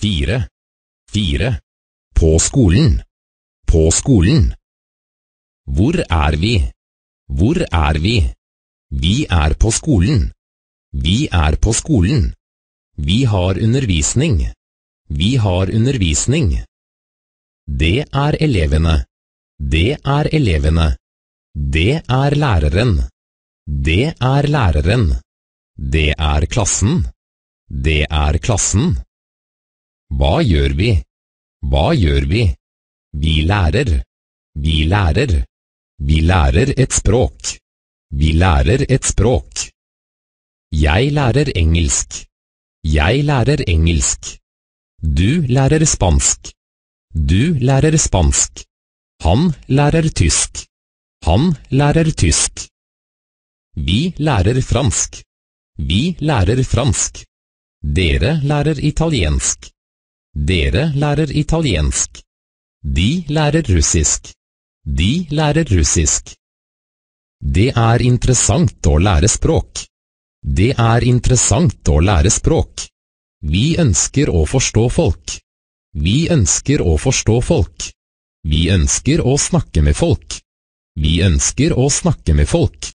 Fire. Fire. På skolen. På skolen. Hvor er vi? Hvor er vi? Vi er på skolen. Vi er på skolen. Vi har undervisning. Vi har undervisning. Det er elevene. Det er elevene. Det er læreren. Det er læreren. Det er klassen. Det er klassen. Hva gjør vi? Hva gjør vi? Vi lærer. Vi lærer. Vi lærer et språk. Vi lærer et språk. Jeg lærer engelsk. Jeg lærer engelsk. Du lærer spansk. Du lærer spansk. Han lærer tysk. Han lærer tysk. Vi lærer fransk. Vi lærer fransk. Dere lærer italiensk. Dere lærer italiensk. De lærer russisk. De lærer russisk. Det er interessant å lære språk. Det er interessant å lære språk. Vi ønsker å forstå folk. Vi ønsker å forstå folk. Vi ønsker å snakke med folk. Vi ønsker å snakke med folk.